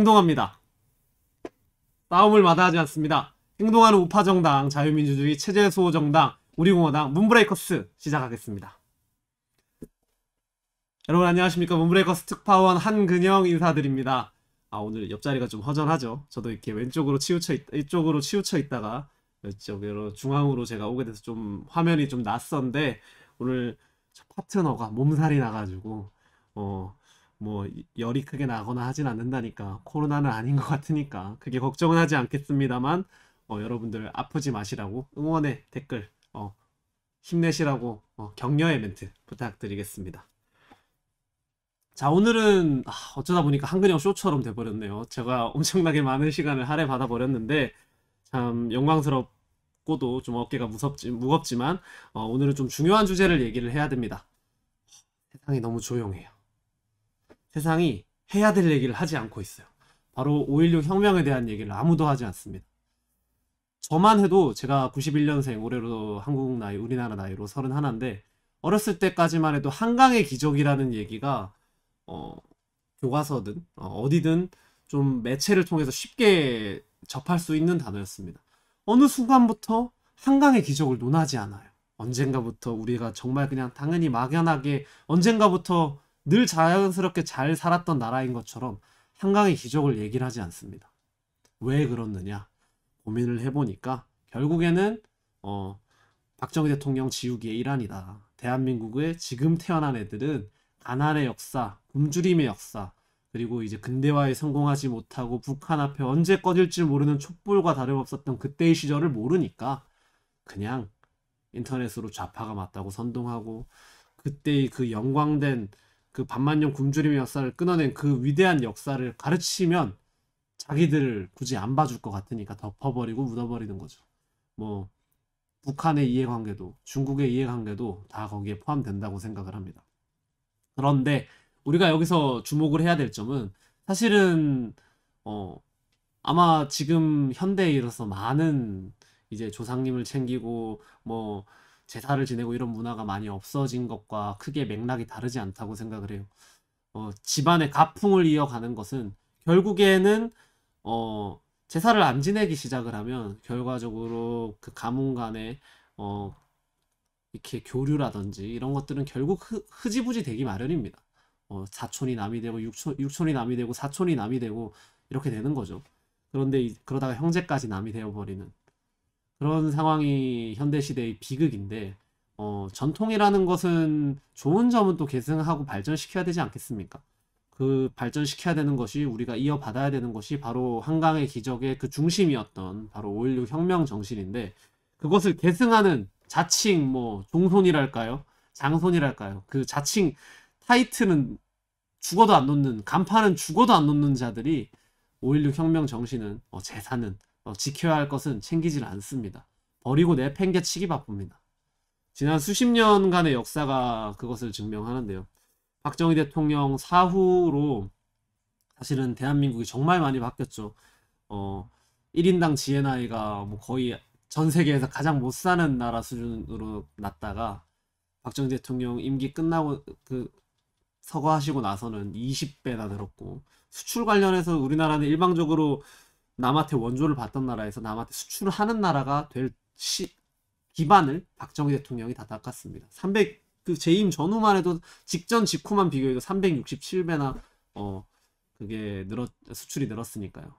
행동합니다. 싸움을 마다하지 않습니다. 행동하는 우파정당, 자유민주주의, 체제수호정당, 우리공화당, 문브레이커스 시작하겠습니다. 여러분 안녕하십니까 문브레이커스 특파원 한근영 인사드립니다. 아 오늘 옆자리가 좀 허전하죠. 저도 이렇게 왼쪽으로 치우쳐 있, 이쪽으로 치우쳐 있다가 이쪽으로 중앙으로 제가 오게 돼서 좀 화면이 좀 낯선데 오늘 파트너가 몸살이 나가지고 어뭐 열이 크게 나거나 하진 않는다니까 코로나는 아닌 것 같으니까 그게 걱정은 하지 않겠습니다만 어, 여러분들 아프지 마시라고 응원의 댓글 어, 힘내시라고 어, 격려의 멘트 부탁드리겠습니다. 자 오늘은 아, 어쩌다 보니까 한근영 쇼처럼 돼버렸네요. 제가 엄청나게 많은 시간을 할애 받아 버렸는데 참 영광스럽고도 좀 어깨가 무섭지 무겁지만 어, 오늘은 좀 중요한 주제를 얘기를 해야 됩니다. 세상이 너무 조용해요. 세상이 해야 될 얘기를 하지 않고 있어요. 바로 5.16 혁명에 대한 얘기를 아무도 하지 않습니다. 저만 해도 제가 91년생, 올해로 한국 나이, 우리나라 나이로 31인데, 어렸을 때까지만 해도 한강의 기적이라는 얘기가, 어, 교과서든, 어, 디든좀 매체를 통해서 쉽게 접할 수 있는 단어였습니다. 어느 순간부터 한강의 기적을 논하지 않아요. 언젠가부터 우리가 정말 그냥 당연히 막연하게 언젠가부터 늘 자연스럽게 잘 살았던 나라인 것처럼 한강의 기적을 얘기를 하지 않습니다. 왜 그렇느냐 고민을 해보니까 결국에는 어, 박정희 대통령 지우기의 일환이다. 대한민국의 지금 태어난 애들은 가난의 역사, 굶주림의 역사, 그리고 이제 근대화에 성공하지 못하고 북한 앞에 언제 꺼질지 모르는 촛불과 다름없었던 그때의 시절을 모르니까 그냥 인터넷으로 좌파가 맞다고 선동하고 그때의 그 영광된 그 반만년 굶주림의 역사를 끊어낸 그 위대한 역사를 가르치면 자기들을 굳이 안 봐줄 것 같으니까 덮어버리고 묻어버리는 거죠. 뭐 북한의 이해관계도 중국의 이해관계도 다 거기에 포함된다고 생각을 합니다. 그런데 우리가 여기서 주목을 해야 될 점은 사실은 어 아마 지금 현대에 이르서 많은 이제 조상님을 챙기고 뭐 제사를 지내고 이런 문화가 많이 없어진 것과 크게 맥락이 다르지 않다고 생각을 해요. 어, 집안의 가풍을 이어가는 것은 결국에는 어, 제사를 안 지내기 시작을 하면 결과적으로 그 가문 간의 어, 이렇게 교류라든지 이런 것들은 결국 흐, 지부지 되기 마련입니다. 어, 사촌이 남이 되고 육촌, 육촌이 남이 되고 사촌이 남이 되고 이렇게 되는 거죠. 그런데 이, 그러다가 형제까지 남이 되어버리는 그런 상황이 현대시대의 비극인데, 어, 전통이라는 것은 좋은 점은 또 계승하고 발전시켜야 되지 않겠습니까? 그 발전시켜야 되는 것이 우리가 이어받아야 되는 것이 바로 한강의 기적의 그 중심이었던 바로 5.16 혁명 정신인데 그것을 계승하는 자칭 뭐 종손이랄까요? 장손이랄까요? 그 자칭 타이틀은 죽어도 안 놓는 간판은 죽어도 안 놓는 자들이 5.16 혁명 정신은 어, 재산은 어, 지켜야 할 것은 챙기질 않습니다. 버리고 내팽개치기 바쁩니다. 지난 수십 년간의 역사가 그것을 증명하는데요. 박정희 대통령 사후로 사실은 대한민국이 정말 많이 바뀌었죠. 어, 1인당 지혜 나이가 뭐 거의 전 세계에서 가장 못 사는 나라 수준으로 났다가 박정희 대통령 임기 끝나고 그 서거하시고 나서는 20배나 늘었고 수출 관련해서 우리나라는 일방적으로 남한테 원조를 받던 나라에서 남한테 수출을 하는 나라가 될 시, 기반을 박정희 대통령이 다 닦았습니다. 300, 그 재임 전후만 해도 직전 직후만 비교해도 367배나 어 그게 늘었 수출이 늘었으니까요.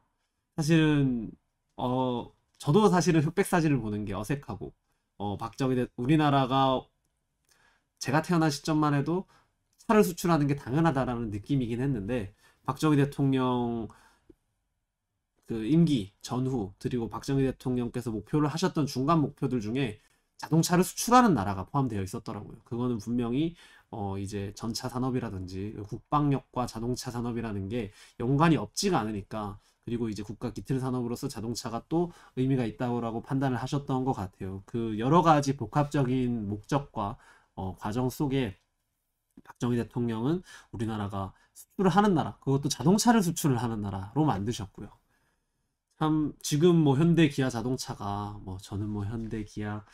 사실은 어 저도 사실은 흑백 사진을 보는 게 어색하고 어 박정희 대 우리나라가 제가 태어난 시점만 해도 차를 수출하는 게 당연하다라는 느낌이긴 했는데 박정희 대통령 그 임기 전후 그리고 박정희 대통령께서 목표를 하셨던 중간 목표들 중에 자동차를 수출하는 나라가 포함되어 있었더라고요. 그거는 분명히 어 이제 전차 산업이라든지 국방력과 자동차 산업이라는 게 연관이 없지가 않으니까 그리고 이제 국가 기틀 산업으로서 자동차가 또 의미가 있다고 판단을 하셨던 것 같아요. 그 여러 가지 복합적인 목적과 어, 과정 속에 박정희 대통령은 우리나라가 수출을 하는 나라, 그것도 자동차를 수출을 하는 나라로 만드셨고요. 참 지금 뭐 현대 기아 자동차가 뭐 저는 뭐 현대 기아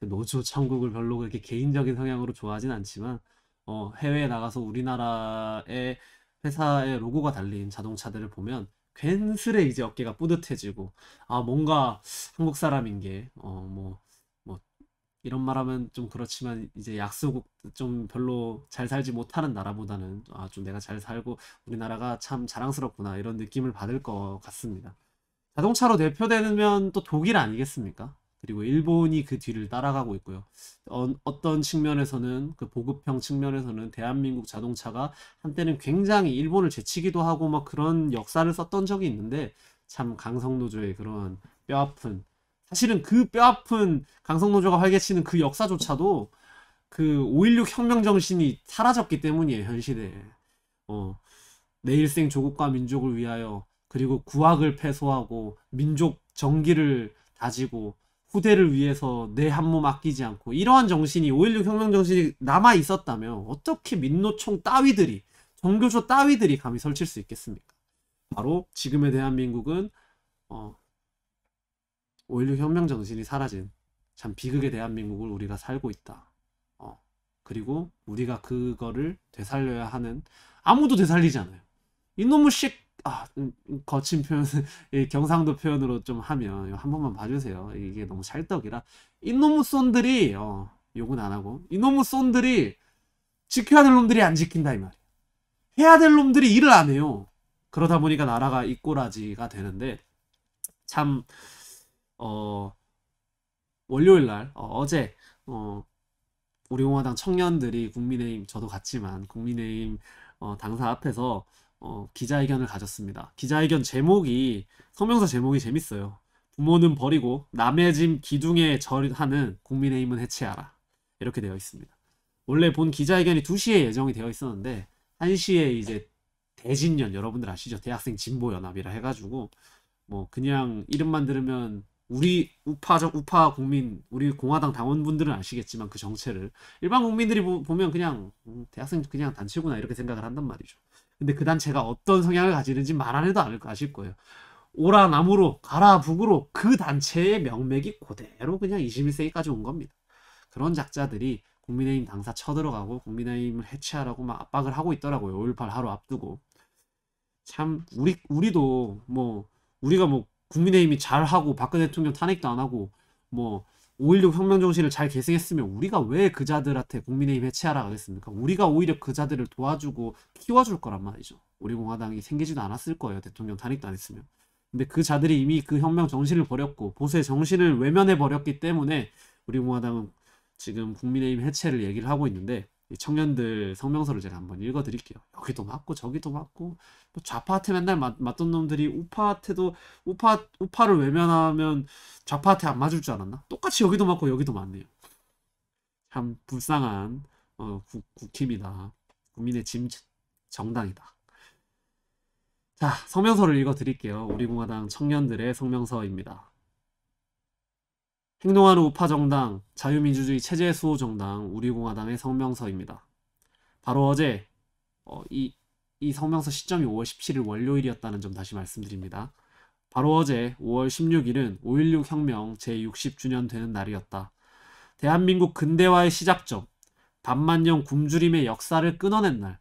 그 노조 창국을 별로 그렇게 개인적인 성향으로 좋아하진 않지만 어, 해외에 나가서 우리나라의 회사의 로고가 달린 자동차들을 보면 괜스레 이제 어깨가 뿌듯해지고 아 뭔가 한국 사람인 게 어 뭐 뭐 이런 말하면 좀 그렇지만 이제 약소국 좀 별로 잘 살지 못하는 나라보다는 아 좀 내가 잘 살고 우리나라가 참 자랑스럽구나 이런 느낌을 받을 것 같습니다. 자동차로 대표되면 또 독일 아니겠습니까? 그리고 일본이 그 뒤를 따라가고 있고요. 어, 떤 측면에서는 그 보급형 측면에서는 대한민국 자동차가 한때는 굉장히 일본을 제치기도 하고 막 그런 역사를 썼던 적이 있는데 참 강성노조의 그런 뼈아픈 사실은 그 뼈아픈 강성노조가 활개치는 그 역사조차도 그 5.16 혁명 정신이 사라졌기 때문이에요 현실에 어, 내 일생 조국과 민족을 위하여 그리고 구악을 패소하고 민족 정기를 다지고 후대를 위해서 내 한 몸 아끼지 않고 이러한 정신이 5.16 혁명 정신이 남아 있었다면 어떻게 민노총 따위들이 정교조 따위들이 감히 설칠 수 있겠습니까? 바로 지금의 대한민국은 어, 5.16 혁명 정신이 사라진 참 비극의 대한민국을 우리가 살고 있다. 어, 그리고 우리가 그거를 되살려야 하는 아무도 되살리지않아요 이놈의 씨 아, 거친 표현, 을 경상도 표현으로 좀 하면 한 번만 봐주세요. 이게 너무 찰떡이라 이놈의 쏜들이 어, 욕은 안 하고 이놈의 쏜들이 지켜야 될 놈들이 안 지킨다 이 말이야. 해야 될 놈들이 일을 안 해요. 그러다 보니까 나라가 이꼬라지가 되는데 참 어, 월요일 날 어, 제 어, 우리 공화당 청년들이 국민의힘 저도 갔지만 국민의힘 어, 당사 앞에서 어, 기자회견을 가졌습니다. 기자회견 제목이 성명서 제목이 재밌어요. 부모는 버리고 남의 집 기둥에 절하는 국민의힘은 해체하라. 이렇게 되어 있습니다. 원래 본 기자회견이 2시에 예정이 되어 있었는데 1시에 이제 대진년 여러분들 아시죠? 대학생 진보 연합이라 해 가지고 뭐 그냥 이름만 들으면 우리 우파적 우파 국민 우리 공화당 당원분들은 아시겠지만 그 정체를 일반 국민들이 보, 면 그냥 음, 대학생 그냥 단체구나 이렇게 생각을 한단 말이죠. 근데 그 단체가 어떤 성향을 가지는지 말 안 해도 아실 거예요. 오라 남으로 가라 북으로 그 단체의 명맥이 그대로 그냥 21세기까지 온 겁니다. 그런 작자들이 국민의힘 당사 쳐들어가고 국민의힘을 해체하라고 막 압박을 하고 있더라고요. 5.18 하루 앞두고. 참 우리 우리도 뭐 우리가 뭐 국민의힘이 잘하고 박근혜 대통령 탄핵도 안 하고 뭐5.16 혁명정신을 잘 계승했으면 우리가 왜 그자들한테 국민의힘 해체하라 하겠습니까? 우리가 오히려 그자들을 도와주고 키워줄 거란 말이죠. 우리공화당이 생기지도 않았을 거예요. 대통령 탄핵도 안 했으면. 근데 그 자들이 이미 그 혁명 정신을 버렸고 보수의 정신을 외면해 버렸기 때문에 우리공화당은 지금 국민의힘 해체를 얘기를 하고 있는데 청년들 성명서를 제가 한번 읽어 드릴게요. 여기도 맞고 저기도 맞고 뭐 좌파한테 맨날 맞, 맞던 놈들이 우파한테도 우파 우파를 외면하면 좌파한테 안 맞을 줄 알았나? 똑같이 여기도 맞고 여기도 맞네요. 참 불쌍한 어, 국, 국힘이다. 국민의 짐 정당이다. 자 성명서를 읽어 드릴게요. 우리공화당 청년들의 성명서입니다. 행동하는 우파 정당 자유민주주의 체제 수호 정당 우리공화당의 성명서입니다. 바로 어제 어, 이, 이 성명서 시점이 5월 17일 월요일이었다는 점 다시 말씀드립니다. 바로 어제 5월 16일은 5.16 혁명 제60주년 되는 날이었다. 대한민국 근대화의 시작점, 반만년 굶주림의 역사를 끊어낸 날.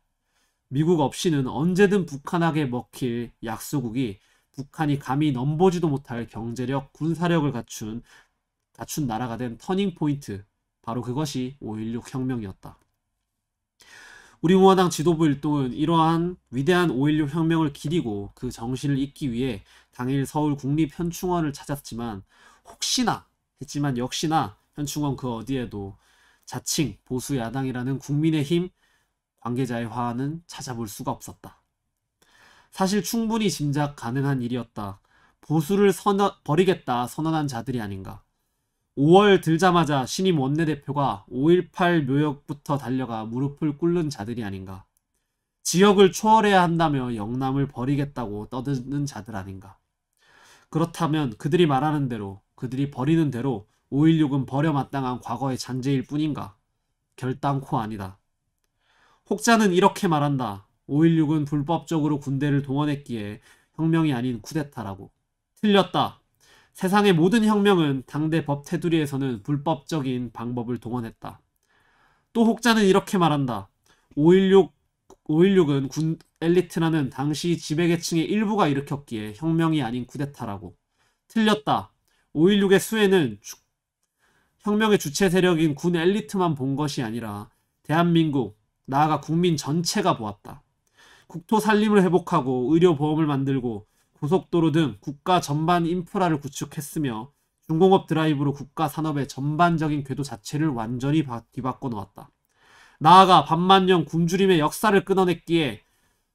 미국 없이는 언제든 북한에게 먹힐 약소국이 북한이 감히 넘보지도 못할 경제력, 군사력을 갖춘 다춘 나라가 된 터닝 포인트 바로 그것이 5.16 혁명이었다. 우리 우화당 지도부 일동은 이러한 위대한 5.16 혁명을 기리고 그 정신을 잇기 위해 당일 서울 국립현충원을 찾았지만 혹시나 했지만 역시나 현충원 그 어디에도 자칭 보수 야당이라는 국민의힘 관계자의 화환은 찾아볼 수가 없었다. 사실 충분히 짐작 가능한 일이었다. 보수를 선언, 버리겠다 선언한 자들이 아닌가. 5월 들자마자 신임 원내대표가 5.18 묘역부터 달려가 무릎을 꿇는 자들이 아닌가. 지역을 초월해야 한다며 영남을 버리겠다고 떠드는 자들 아닌가. 그렇다면 그들이 말하는 대로, 그들이 버리는 대로 5.16은 버려 마땅한 과거의 잔재일 뿐인가? 결단코 아니다. 혹자는 이렇게 말한다. 5.16은 불법적으로 군대를 동원했기에 혁명이 아닌 쿠데타라고. 틀렸다. 세상의 모든 혁명은 당대 법 테두리에서는 불법적인 방법을 동원했다. 또 혹자는 이렇게 말한다. 5.16, 5.16은 군 엘리트라는 당시 지배계층의 일부가 일으켰기에 혁명이 아닌 쿠데타라고. 틀렸다. 5.16의 수혜는 주, 혁명의 주체 세력인 군 엘리트만 본 것이 아니라 대한민국, 나아가 국민 전체가 보았다. 국토 살림을 회복하고 의료보험을 만들고 고속도로 등 국가 전반 인프라를 구축했으며 중공업 드라이브로 국가 산업의 전반적인 궤도 자체를 완전히 뒤바꿔 놓았다. 나아가 반만년 굶주림의 역사를 끊어냈기에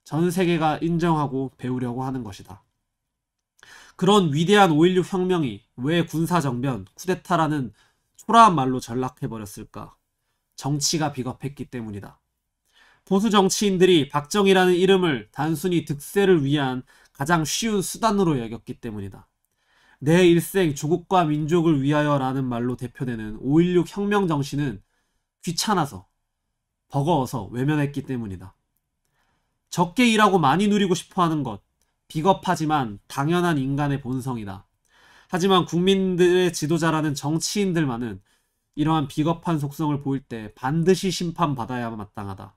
전 세계가 인정하고 배우려고 하는 것이다. 그런 위대한 5.16 혁명이 왜 군사정변, 쿠데타라는 초라한 말로 전락해버렸을까? 정치가 비겁했기 때문이다. 보수 정치인들이 박정희라는 이름을 단순히 득세를 위한 가장 쉬운 수단으로 여겼기 때문이다. 내 일생 조국과 민족을 위하여 라는 말로 대표되는 5.16 혁명 정신은 귀찮아서, 버거워서 외면했기 때문이다. 적게 일하고 많이 누리고 싶어 하는 것, 비겁하지만 당연한 인간의 본성이다. 하지만 국민들의 지도자라는 정치인들만은 이러한 비겁한 속성을 보일 때 반드시 심판받아야 마땅하다.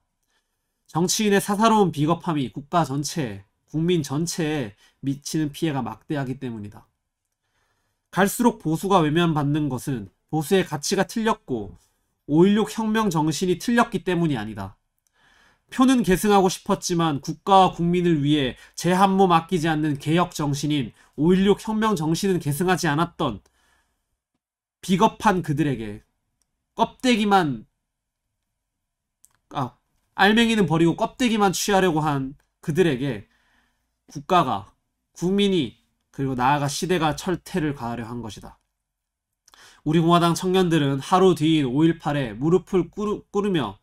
정치인의 사사로운 비겁함이 국가 전체에 국민 전체에 미치는 피해가 막대하기 때문이다. 갈수록 보수가 외면받는 것은 보수의 가치가 틀렸고 5.16 혁명 정신이 틀렸기 때문이 아니다. 표는 계승하고 싶었지만 국가와 국민을 위해 제한무맡기지 않는 개혁 정신인 5.16 혁명 정신은 계승하지 않았던 비겁한 그들에게 껍데기만 아 알맹이는 버리고 껍데기만 취하려고 한 그들에게 국가가 국민이 그리고 나아가 시대가 철퇴를 가하려 한 것이다. 우리 공화당 청년들은 하루 뒤인 5.18에 무릎을 꿇으며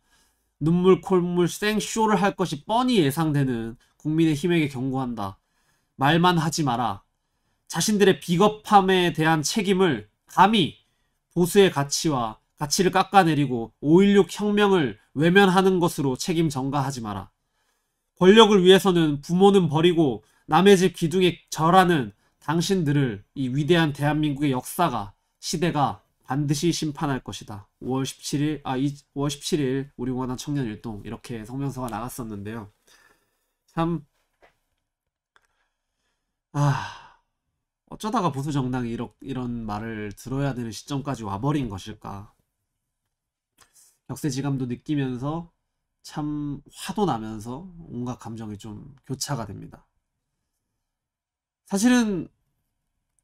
눈물 콧물 생쇼를 할 것이 뻔히 예상되는 국민의 힘에게 경고한다. 말만 하지 마라. 자신들의 비겁함에 대한 책임을 감히 보수의 가치와 가치를 깎아내리고 5.16 혁명을 외면하는 것으로 책임 전가하지 마라. 권력을 위해서는 부모는 버리고 남의 집 기둥에 절하는 당신들을 이 위대한 대한민국의 역사가 시대가 반드시 심판할 것이다. 5월 17일 아 5월 17일 우리 공화당 청년 일동 이렇게 성명서가 나갔었는데요. 참 아, 어쩌다가 보수 정당이 이런 이런 말을 들어야 되는 시점까지 와버린 것일까? 역세지감도 느끼면서 참 화도 나면서 온갖 감정이 좀 교차가 됩니다. 사실은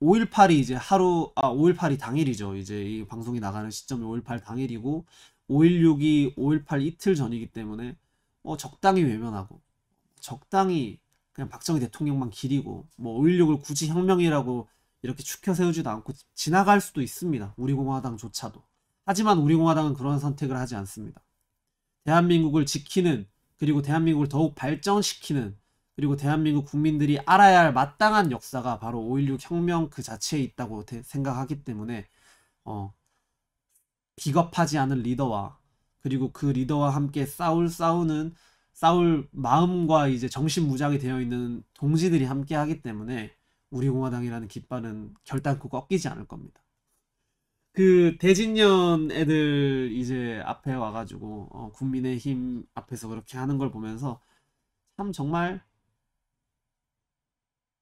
5.18이 이제 하루, 아, 5.18이 당일이죠. 이제 이 방송이 나가는 시점이 5.18 당일이고, 5.16이 5.18 이틀 전이기 때문에, 뭐, 적당히 외면하고, 적당히 그냥 박정희 대통령만 기리고, 뭐, 5.16을 굳이 혁명이라고 이렇게 축혀 세우지도 않고 지나갈 수도 있습니다. 우리공화당조차도. 하지만 우리공화당은 그런 선택을 하지 않습니다. 대한민국을 지키는 그리고 대한민국을 더욱 발전시키는 그리고 대한민국 국민들이 알아야 할 마땅한 역사가 바로 5.16 혁명 그 자체에 있다고 생각하기 때문에 어, 기겁하지 않은 리더와 그리고 그 리더와 함께 싸울 싸우는 싸울 마음과 이제 정신 무장이 되어 있는 동지들이 함께 하기 때문에 우리 공화당이라는 깃발은 결단코 꺾이지 않을 겁니다. 그 대진년 애들 이제 앞에 와가지고 어, 국민의힘 앞에서 그렇게 하는 걸 보면서 참 정말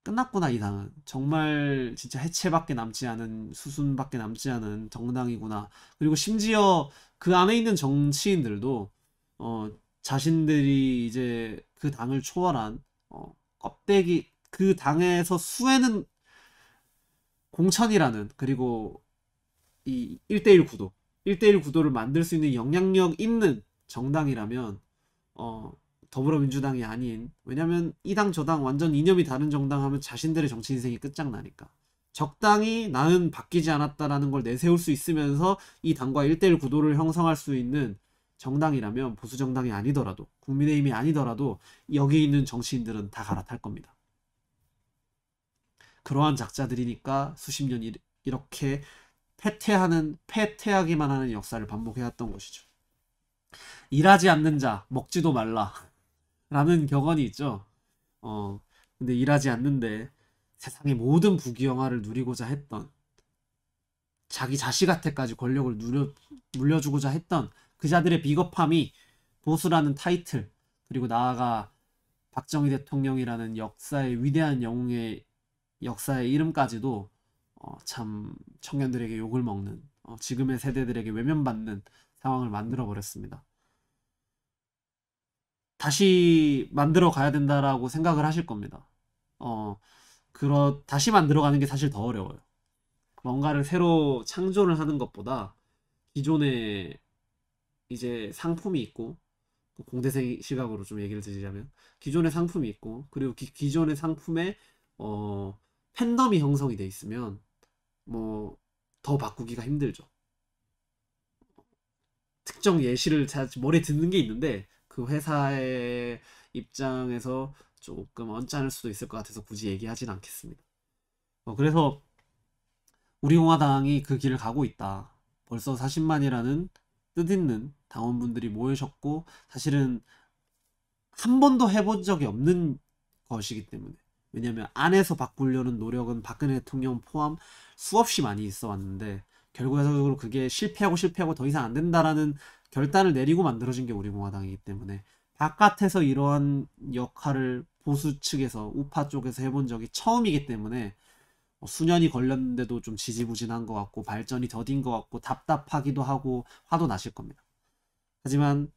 끝났구나 이 당은 정말 진짜 해체밖에 남지 않은 수순밖에 남지 않은 정당이구나 그리고 심지어 그 안에 있는 정치인들도 어 자신들이 이제 그 당을 초월한 어 껍데기 그 당에서 수혜는 공천이라는 그리고 이 1대1 구도, 1대1 구도를 만들 수 있는 영향력 있는 정당이라면 어, 더불어민주당이 아닌 왜냐면 이당저당 완전 이념이 다른 정당 하면 자신들의 정치 인생이 끝장나니까 적당히 나는 바뀌지 않았다라는 걸 내세울 수 있으면서 이 당과 1대1 구도를 형성할 수 있는 정당이라면 보수 정당이 아니더라도 국민의힘이 아니더라도 여기 있는 정치인들은 다 갈아탈 겁니다. 그러한 작자들이니까 수십 년 이렇게 패퇴하는 패퇴하기만 하는 역사를 반복해왔던 것이죠. 일하지 않는 자 먹지도 말라 라는 격언이 있죠. 어 근데 일하지 않는데 세상의 모든 부귀영화를 누리고자 했던 자기 자식한테까지 권력을 누려, 물려주고자 했던 그 자들의 비겁함이 보수라는 타이틀 그리고 나아가 박정희 대통령이라는 역사의 위대한 영웅의 역사의 이름까지도 어, 참 청년들에게 욕을 먹는 어, 지금의 세대들에게 외면받는 상황을 만들어 버렸습니다. 다시 만들어 가야 된다라고 생각을 하실 겁니다. 어, 그러 다시 만들어 가는 게 사실 더 어려워요. 뭔가를 새로 창조를 하는 것보다 기존에 이제 상품이 있고 뭐 공대생 시각으로 좀 얘기를 드리자면 기존의 상품이 있고 그리고 기, 기존의 상품에 어 팬덤이 형성이 돼 있으면 뭐더 바꾸기가 힘들죠. 특정 예시를 머리에 드는 게 있는데 그 회사의 입장에서 조금 언짢을 수도 있을 것 같아서 굳이 얘기하진 않겠습니다. 어, 그래서 우리공화당이 그 길을 가고 있다. 벌써 40만이라는 뜻있는 당원분들이 모이셨고 사실은 한 번도 해본 적이 없는 것이기 때문에 왜냐하면 안에서 바꾸려는 노력은 박근혜 대통령 포함 수없이 많이 있어 왔는데 결과적으로 그게 실패하고 실패하고 더 이상 안 된다라는 결단을 내리고 만들어진 게 우리 공화당이기 때문에 바깥에서 이러한 역할을 보수 측에서 우파 쪽에서 해본 적이 처음이기 때문에 뭐 수년이 걸렸는데도 좀 지지부진한 것 같고 발전이 더딘 것 같고 답답하기도 하고 화도 나실 겁니다. 하지만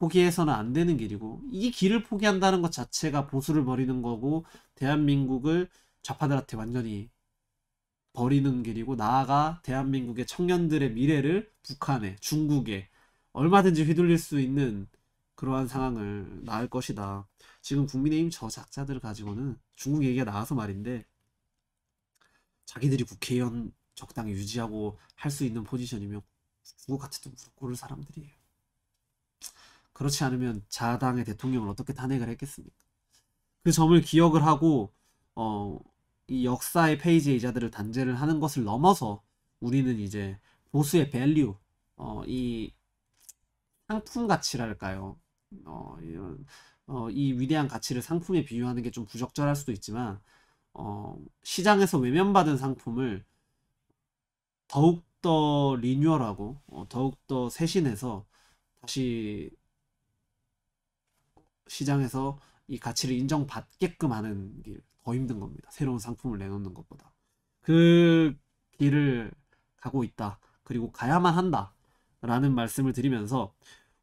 포기해서는 안 되는 길이고 이 길을 포기한다는 것 자체가 보수를 버리는 거고 대한민국을 좌파들한테 완전히 버리는 길이고 나아가 대한민국의 청년들의 미래를 북한에 중국에 얼마든지 휘둘릴 수 있는 그러한 상황을 낳을 것이다. 지금 국민의힘 저작자들 을 가지고는 중국 얘기가 나와서 말인데 자기들이 국회의원 적당히 유지하고 할 수 있는 포지션이면 국어 같도 무릎 꿇을 사람들이에요. 그렇지 않으면 자당의 대통령을 어떻게 탄핵을 했겠습니까? 그 점을 기억을 하고 어, 이 역사의 페이지의 이자들을 단죄를 하는 것을 넘어서 우리는 이제 보수의 밸류, 어, 이 상품 가치랄까요? 어, 이런, 어, 이 위대한 가치를 상품에 비유하는 게 좀 부적절할 수도 있지만 어, 시장에서 외면받은 상품을 더욱 더 리뉴얼하고 어, 더욱 더쇄신해서 다시 시장에서 이 가치를 인정받게끔 하는 길더 힘든 겁니다. 새로운 상품을 내놓는 것보다 그 길을 가고 있다. 그리고 가야만 한다. 라는 말씀을 드리면서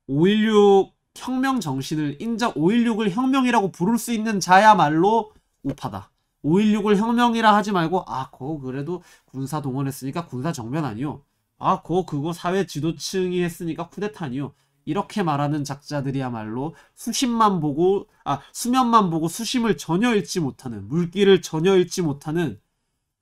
516 혁명 정신을 인자 516을 혁명이라고 부를 수 있는 자야말로 우파다. 516을 혁명이라 하지 말고 아, 그거 그래도 군사 동원했으니까 군사 정변 아니요. 아, 그거 그거 사회 지도층이 했으니까 쿠데타 아니요. 이렇게 말하는 작자들이야말로 수심만 보고 아 수면만 보고 수심을 전혀 읽지 못하는 물기를 전혀 읽지 못하는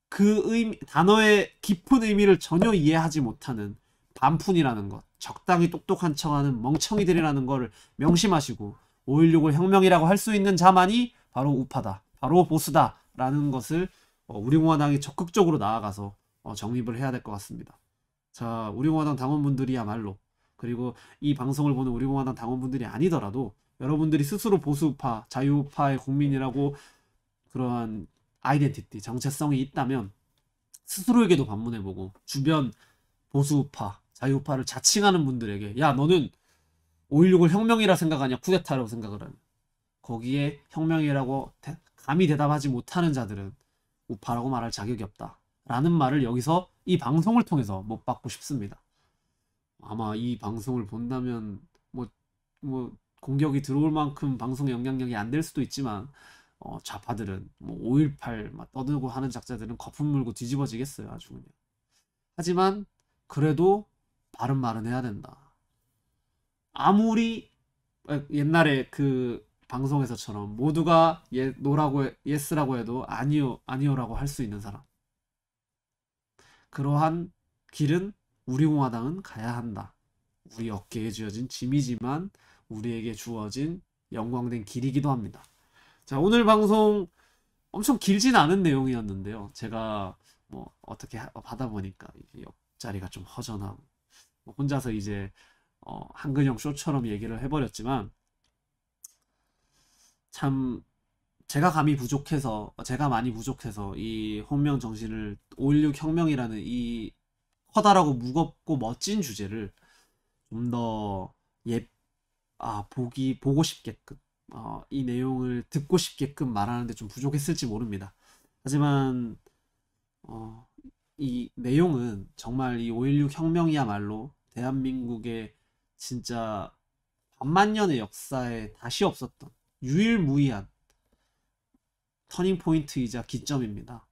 그 의미, 단어의 깊은 의미를 전혀 이해하지 못하는 반푼이라는 것, 적당히 똑똑한 척하는 멍청이들이라는 것을 명심하시고 5.16을 혁명이라고 할 수 있는 자만이 바로 우파다, 바로 보수다라는 것을 어, 우리공화당이 적극적으로 나아가서 어, 정립을 해야 될 것 같습니다. 자, 우리공화당 당원분들이야말로 그리고 이 방송을 보는 우리공화당 당원분들이 아니더라도 여러분들이 스스로 보수파, 자유파의 국민이라고 그러한 아이덴티티, 정체성이 있다면 스스로에게도 반문해보고 주변 보수파, 자유파를 자칭하는 분들에게 야 너는 5.16을 혁명이라 생각하냐 쿠데타라고 생각을 하냐 거기에 혁명이라고 감히 대답하지 못하는 자들은 우파라고 말할 자격이 없다 라는 말을 여기서 이 방송을 통해서 못 받고 싶습니다. 아마 이 방송을 본다면 뭐뭐 뭐 공격이 들어올 만큼 방송 영향력이 안 될 수도 있지만 어, 좌파들은 뭐5.18 떠들고 하는 작자들은 거품 물고 뒤집어지겠어요 아주 그냥. 하지만 그래도 바른 말은 해야 된다. 아무리 옛날에 그 방송에서처럼 모두가 예, 노라고 예스라고 해도 아니요 아니요라고 할 수 있는 사람. 그러한 길은 우리 공화당은 가야 한다. 우리 어깨에 쥐어진 짐이지만 우리에게 주어진 영광된 길이기도 합니다. 자, 오늘 방송 엄청 길진 않은 내용이었는데요. 제가 뭐 어떻게 받아 보니까 옆자리가 좀 허전하고 뭐 혼자서 이제 어, 한근영 쇼처럼 얘기를 해버렸지만 참 제가 감이 부족해서 제가 많이 부족해서 이 혼명 정신을 5.16 혁명이라는 이 커다라고 무겁고 멋진 주제를 좀 더 예, 아, 보기, 보고 싶게끔, 어, 이 내용을 듣고 싶게끔 말하는데 좀 부족했을지 모릅니다. 하지만, 어, 이 내용은 정말 이 5.16 혁명이야말로 대한민국의 진짜 반만 년의 역사에 다시 없었던 유일무이한 터닝 포인트이자 기점입니다.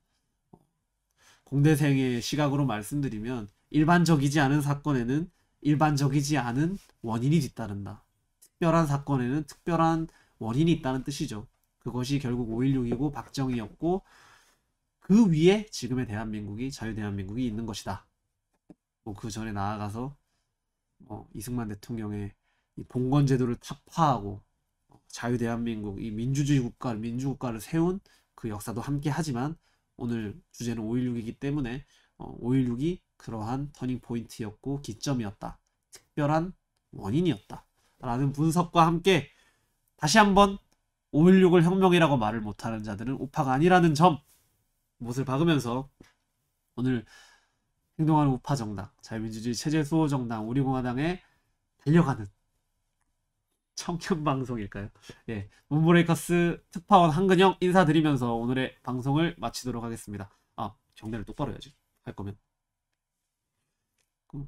공대생의 시각으로 말씀드리면 일반적이지 않은 사건에는 일반적이지 않은 원인이 뒤따른다. 특별한 사건에는 특별한 원인이 있다는 뜻이죠. 그것이 결국 5.16이고 박정희였고 그 위에 지금의 대한민국이 자유대한민국이 있는 것이다. 뭐그 전에 나아가서 어, 이승만 대통령의 봉건 제도를 타파하고 자유대한민국 이 민주주의 국가를 민주국가를 세운 그 역사도 함께 하지만 오늘 주제는 5.16이기 때문에 어, 5.16이 그러한 터닝 포인트였고 기점이었다. 특별한 원인이었다. 라는 분석과 함께 다시 한번 5.16을 혁명이라고 말을 못하는 자들은 우파가 아니라는 점 못을 박으면서 오늘 행동하는 우파 정당, 자유민주주의 체제 수호 정당, 우리공화당에 달려가는 청년 방송일까요? 예, 문브레이커스 특파원 한근영 인사드리면서 오늘의 방송을 마치도록 하겠습니다. 아, 경리를 똑바로 해야지. 할 거면.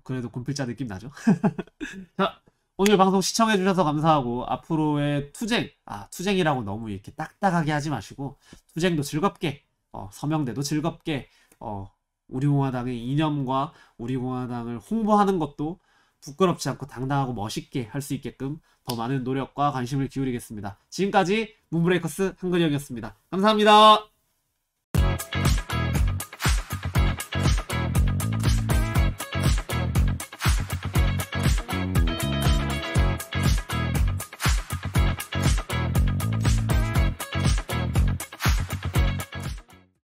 그래도 군필자 느낌 나죠? 자, 오늘 방송 시청해주셔서 감사하고, 앞으로의 투쟁, 아, 투쟁이라고 너무 이렇게 딱딱하게 하지 마시고, 투쟁도 즐겁게, 어, 서명대도 즐겁게, 어, 우리공화당의 이념과 우리공화당을 홍보하는 것도 부끄럽지 않고 당당하고 멋있게 할 수 있게끔 더 많은 노력과 관심을 기울이겠습니다. 지금까지 문브레이커스 한근영이었습니다. 감사합니다.